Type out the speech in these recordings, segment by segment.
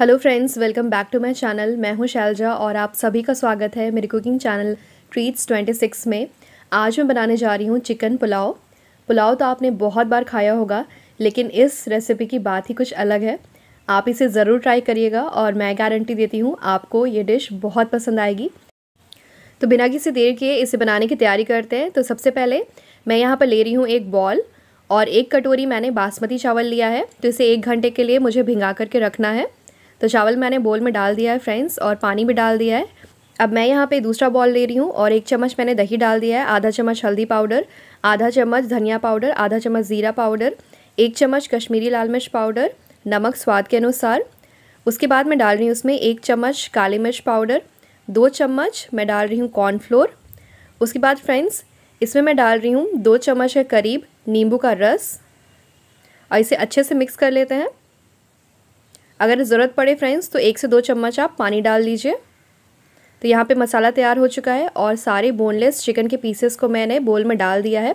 hello friends welcome back to my channel मैं हूं शैलजा और आप सभी का स्वागत है मेरे कुकिंग चैनल ट्रीट्स 26 में आज मैं बनाने जा रही हूं चिकन पुलाव पुलाव तो आपने बहुत बार खाया होगा लेकिन इस रेसिपी की बात ही कुछ अलग है आप इसे ज़रूर ट्राई करिएगा और मैं गारंटी देती हूँ आपको ये डिश बहुत पसंद आएगी तो बिना किसी देर के इसे बनाने की तैयारी करते हैं तो सबसे पहले मैं यहाँ पर ले रही हूँ एक बॉल और एक कटोरी मैंने बासमती चावल लिया है तो इसे एक घंटे के लिए मुझे भिंगा करके रखना है तो चावल मैंने बोल में डाल दिया है फ्रेंड्स और पानी भी डाल दिया है अब मैं यहाँ पे दूसरा बॉल ले रही हूँ और एक चम्मच मैंने दही डाल दिया है आधा चम्मच हल्दी पाउडर आधा चम्मच धनिया पाउडर आधा चम्मच ज़ीरा पाउडर एक चम्मच कश्मीरी लाल मिर्च पाउडर नमक स्वाद के अनुसार उसके बाद मैं डाल रही हूँ उसमें एक चम्मच काली मिर्च पाउडर दो चम्मच मैं डाल रही हूँ कॉर्नफ्लोर उसके बाद फ्रेंड्स इसमें मैं डाल रही हूँ दो चम्मच के करीब नींबू का रस और इसे अच्छे से मिक्स कर लेते हैं अगर ज़रूरत पड़े फ्रेंड्स तो एक से दो चम्मच आप पानी डाल लीजिए तो यहाँ पे मसाला तैयार हो चुका है और सारे बोनलेस चिकन के पीसेस को मैंने बोल में डाल दिया है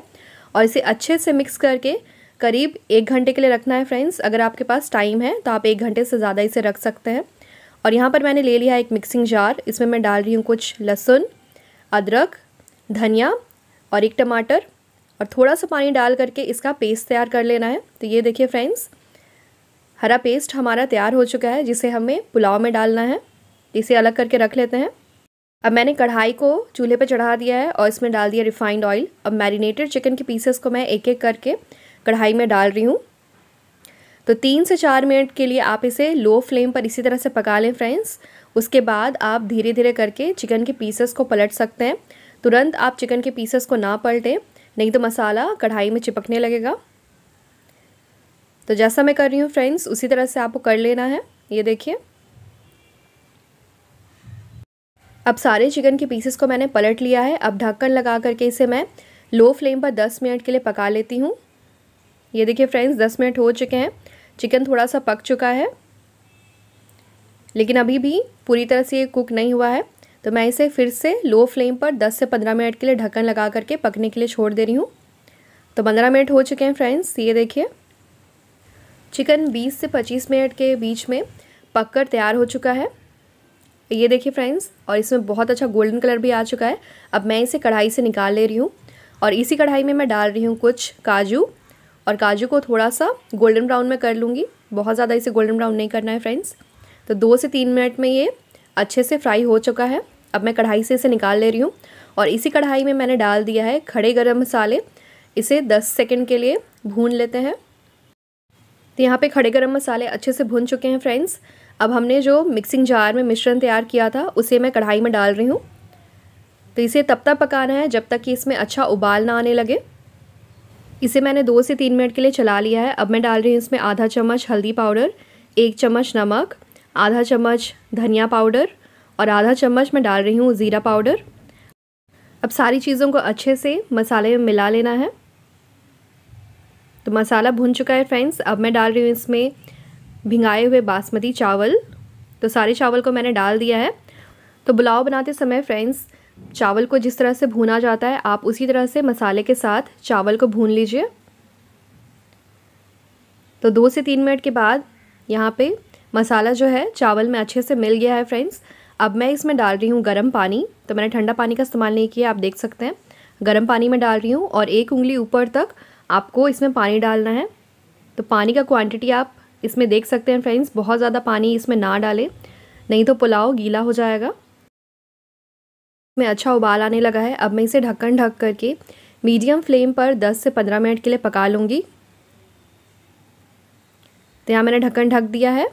और इसे अच्छे से मिक्स करके करीब एक घंटे के लिए रखना है फ्रेंड्स अगर आपके पास टाइम है तो आप एक घंटे से ज़्यादा इसे रख सकते हैं और यहाँ पर मैंने ले लिया है एक मिक्सिंग जार इसमें मैं डाल रही हूँ कुछ लहसुन अदरक धनिया और एक टमाटर और थोड़ा सा पानी डाल करके इसका पेस्ट तैयार कर लेना है तो ये देखिए फ्रेंड्स हरा पेस्ट हमारा तैयार हो चुका है जिसे हमें पुलाव में डालना है इसे अलग करके रख लेते हैं अब मैंने कढ़ाई को चूल्हे पर चढ़ा दिया है और इसमें डाल दिया रिफाइंड ऑयल अब मैरिनेटेड चिकन के पीसेस को मैं एक एक करके कढ़ाई में डाल रही हूँ तो तीन से चार मिनट के लिए आप इसे लो फ्लेम पर इसी तरह से पका लें फ्रेंड्स उसके बाद आप धीरे धीरे करके चिकन के पीसेस को पलट सकते हैं तुरंत आप चिकन के पीसेस को ना पलटें नहीं तो मसाला कढ़ाई में चिपकने लगेगा तो जैसा मैं कर रही हूँ फ्रेंड्स उसी तरह से आपको कर लेना है ये देखिए अब सारे चिकन के पीसेस को मैंने पलट लिया है अब ढक्कन लगा करके इसे मैं लो फ्लेम पर 10 मिनट के लिए पका लेती हूँ ये देखिए फ्रेंड्स 10 मिनट हो चुके हैं चिकन थोड़ा सा पक चुका है लेकिन अभी भी पूरी तरह से ये कुक नहीं हुआ है तो मैं इसे फिर से लो फ्लेम पर 10 से 15 मिनट के लिए ढक्कन लगा करके पकने के लिए छोड़ दे रही हूँ तो 15 मिनट हो चुके हैं फ्रेंड्स ये देखिए चिकन 20 से 25 मिनट के बीच में पक कर तैयार हो चुका है ये देखिए फ्रेंड्स और इसमें बहुत अच्छा गोल्डन कलर भी आ चुका है अब मैं इसे कढ़ाई से निकाल ले रही हूँ और इसी कढ़ाई में मैं डाल रही हूँ कुछ काजू और काजू को थोड़ा सा गोल्डन ब्राउन में कर लूँगी बहुत ज़्यादा इसे गोल्डन ब्राउन नहीं करना है फ्रेंड्स तो दो से तीन मिनट में ये अच्छे से फ्राई हो चुका है अब मैं कढ़ाई से इसे निकाल ले रही हूँ और इसी कढ़ाई में मैंने डाल दिया है खड़े गरम मसाले इसे दस सेकेंड के लिए भून लेते हैं तो यहाँ पे खड़े गरम मसाले अच्छे से भुन चुके हैं फ्रेंड्स अब हमने जो मिक्सिंग जार में मिश्रण तैयार किया था उसे मैं कढ़ाई में डाल रही हूँ तो इसे तब तक पकाना है जब तक कि इसमें अच्छा उबाल ना आने लगे इसे मैंने दो से तीन मिनट के लिए चला लिया है अब मैं डाल रही हूँ इसमें आधा चम्मच हल्दी पाउडर एक चम्मच नमक आधा चम्मच धनिया पाउडर और आधा चम्मच मैं डाल रही हूँ ज़ीरा पाउडर अब सारी चीज़ों को अच्छे से मसाले में मिला लेना है तो मसाला भुन चुका है फ्रेंड्स अब मैं डाल रही हूँ इसमें भिंगाए हुए बासमती चावल तो सारे चावल को मैंने डाल दिया है तो पुलाव बनाते समय फ्रेंड्स चावल को जिस तरह से भूना जाता है आप उसी तरह से मसाले के साथ चावल को भून लीजिए तो दो से तीन मिनट के बाद यहाँ पे मसाला जो है चावल में अच्छे से मिल गया है फ्रेंड्स अब मैं इसमें डाल रही हूँ गर्म पानी तो मैंने ठंडा पानी का इस्तेमाल नहीं किया आप देख सकते हैं गर्म पानी में डाल रही हूँ और एक उंगली ऊपर तक आपको इसमें पानी डालना है तो पानी का क्वांटिटी आप इसमें देख सकते हैं फ्रेंड्स बहुत ज़्यादा पानी इसमें ना डालें नहीं तो पुलाव गीला हो जाएगा इसमें अच्छा उबाल आने लगा है अब मैं इसे ढक्कन ढक करके मीडियम फ्लेम पर 10 से 15 मिनट के लिए पका लूँगी तो यहाँ मैंने ढक्कन ढक दिया है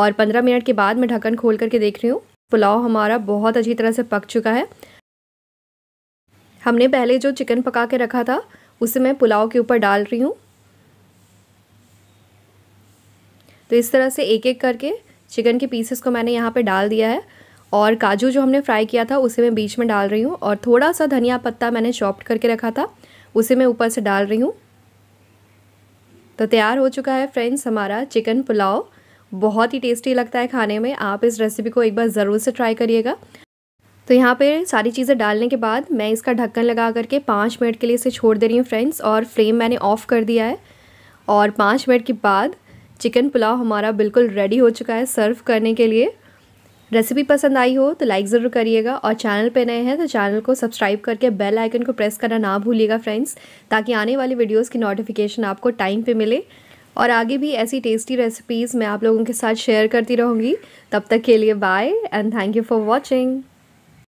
और 15 मिनट के बाद मैं ढक्कन खोल करके देख रही हूँ पुलाव हमारा बहुत अच्छी तरह से पक चुका है हमने पहले जो चिकन पका के रखा था उसे मैं पुलाव के ऊपर डाल रही हूँ तो इस तरह से एक एक करके चिकन के पीसेस को मैंने यहाँ पे डाल दिया है और काजू जो हमने फ्राई किया था उसे मैं बीच में डाल रही हूँ और थोड़ा सा धनिया पत्ता मैंने चॉप्ड करके रखा था उसे मैं ऊपर से डाल रही हूँ तो तैयार हो चुका है फ्रेंड्स हमारा चिकन पुलाव बहुत ही टेस्टी लगता है खाने में आप इस रेसिपी को एक बार ज़रूर से ट्राई करिएगा तो यहाँ पे सारी चीज़ें डालने के बाद मैं इसका ढक्कन लगा करके पाँच मिनट के लिए इसे छोड़ दे रही हूँ फ्रेंड्स और फ्लेम मैंने ऑफ़ कर दिया है और पाँच मिनट के बाद चिकन पुलाव हमारा बिल्कुल रेडी हो चुका है सर्व करने के लिए रेसिपी पसंद आई हो तो लाइक ज़रूर करिएगा और चैनल पे नए हैं तो चैनल को सब्सक्राइब करके बेल आइकन को प्रेस करना ना भूलिएगा फ्रेंड्स ताकि आने वाली वीडियोस की नोटिफिकेशन आपको टाइम पे मिले और आगे भी ऐसी टेस्टी रेसिपीज़ मैं आप लोगों के साथ शेयर करती रहूँगी तब तक के लिए bye and thank you for watching